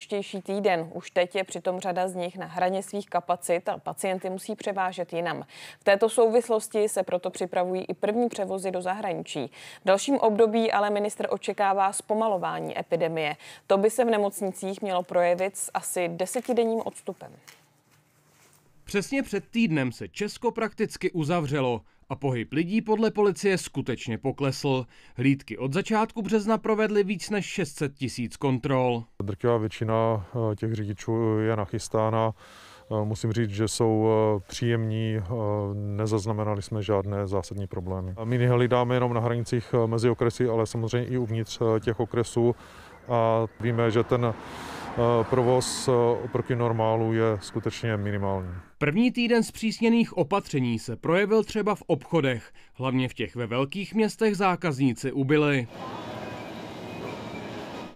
Štější týden už teď je přitom řada z nich na hraně svých kapacit a pacienty musí převážet jinam. V této souvislosti se proto připravují i první převozy do zahraničí. V dalším období ale minister očekává zpomalování epidemie. To by se v nemocnicích mělo projevit s asi desetidenním odstupem. Přesně před týdnem se Česko prakticky uzavřelo a pohyb lidí podle policie skutečně poklesl. Hlídky od začátku března provedly víc než 600 tisíc kontrol. Drtivá většina eh, těch řidičů je nachystána. Eh, musím říct, že jsou eh, příjemní, nezaznamenali jsme žádné zásadní problémy. My dáme jenom na hranicích mezi okresy, ale samozřejmě i uvnitř těch okresů a víme, že ten Eh, provoz eh, oproti normálu je skutečně minimální. První týden zpřísněných opatření se projevil třeba v obchodech. Hlavně v těch ve velkých městech zákazníci ubyli.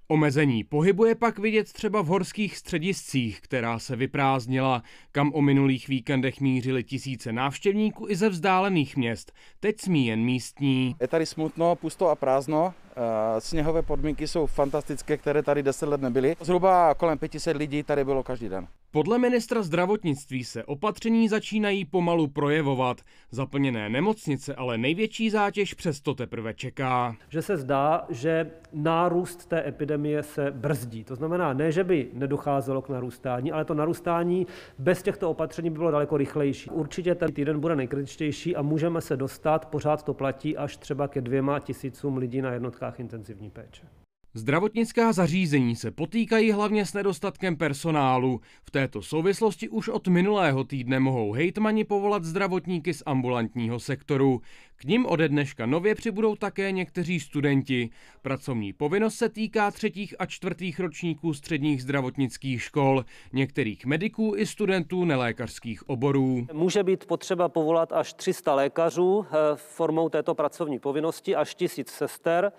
Omezení pohybuje pak vidět třeba v horských střediscích, která se vyprázdnila, kam o minulých víkendech mířili tisíce návštěvníků i ze vzdálených měst. Teď smí jen místní. Je tady smutno, pusto a prázdno, Eh, sněhové podmínky jsou fantastické, které tady 10 let nebyly. Zhruba kolem 500 lidí tady bylo každý den. Podle ministra zdravotnictví se opatření začínají pomalu projevovat. Zaplněné nemocnice ale největší zátěž přesto teprve čeká. Že se zdá, že nárůst té epidemie se brzdí. To znamená ne, že by nedocházelo k narůstání, ale to narůstání bez těchto opatření by bylo daleko rychlejší. Určitě ten týden bude nejkritičtější a můžeme se dostat, pořád to platí, až třeba ke dvěma tisícům lidí na jednotku jednotkách intenzivní péče. Zdravotnická zařízení se potýkají hlavně s nedostatkem personálu. V této souvislosti už od minulého týdne mohou hejtmani povolat zdravotníky z ambulantního sektoru. K ním ode dneška nově přibudou také někteří studenti. Pracovní povinnost se týká třetích a čtvrtých ročníků středních zdravotnických škol, některých mediků i studentů nelékařských oborů. Může být potřeba povolat až 300 lékařů eh, formou této pracovní povinnosti, až 1000 sester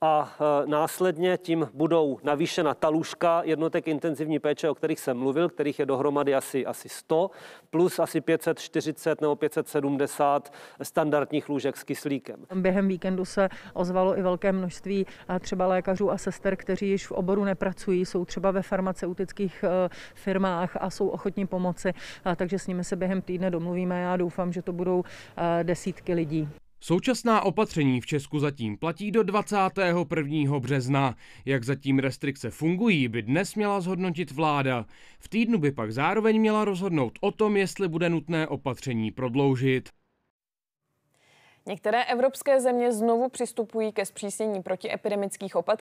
a eh, následně tím budou navýšena talůžka jednotek intenzivní péče, o kterých jsem mluvil, kterých je dohromady asi, asi 100, plus asi 540 nebo 570 standardních lůžek lůžek s kyslíkem. Během víkendu se ozvalo i velké množství eh, třeba lékařů a sester, kteří již v oboru nepracují, jsou třeba ve farmaceutických eh, firmách a jsou ochotní pomoci, takže s nimi se během týdne domluvíme. Já doufám, že to budou eh, desítky lidí. Současná opatření v Česku zatím platí do 21. března. Jak zatím restrikce fungují, by dnes měla zhodnotit vláda. V týdnu by pak zároveň měla rozhodnout o tom, jestli bude nutné opatření prodloužit. Některé evropské země znovu přistupují ke zpřísnění protiepidemických opatření